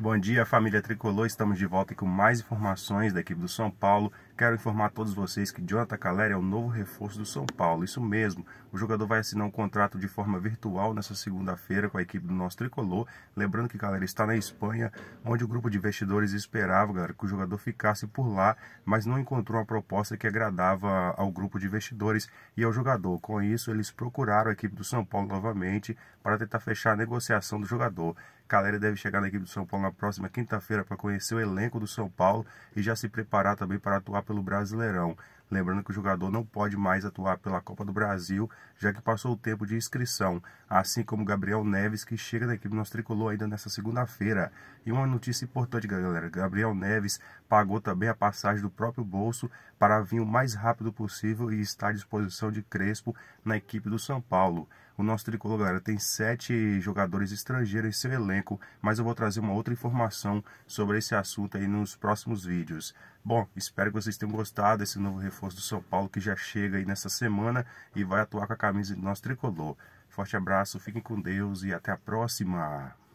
Bom dia, família tricolor. Estamos de volta com mais informações da equipe do São Paulo. Quero informar a todos vocês que Jonathan Caleri é o novo reforço do São Paulo. Isso mesmo, o jogador vai assinar um contrato de forma virtual nesta segunda-feira com a equipe do nosso tricolor. Lembrando que Caleri está na Espanha, onde o grupo de investidores esperava galera, que o jogador ficasse por lá, mas não encontrou uma proposta que agradava ao grupo de investidores e ao jogador. Com isso, eles procuraram a equipe do São Paulo novamente para tentar fechar a negociação do jogador. Caleri deve chegar na equipe do São Paulo na próxima quinta-feira para conhecer o elenco do São Paulo e já se preparar também para atuar pelo Brasileirão. Lembrando que o jogador não pode mais atuar pela Copa do Brasil, já que passou o tempo de inscrição, assim como Gabriel Neves, que chega da equipe nosso tricolor ainda nesta segunda-feira. E uma notícia importante, galera: Gabriel Neves pagou também a passagem do próprio bolso para vir o mais rápido possível e estar à disposição de Crespo na equipe do São Paulo. O nosso tricolor, galera, tem sete jogadores estrangeiros em seu elenco, mas eu vou trazer uma outra informação sobre esse assunto aí nos próximos vídeos. Bom, espero que vocês tenham gostado desse novo reforço reforço do São Paulo que já chega aí nessa semana e vai atuar com a camisa do nosso tricolor. Forte abraço, fiquem com Deus e até a próxima!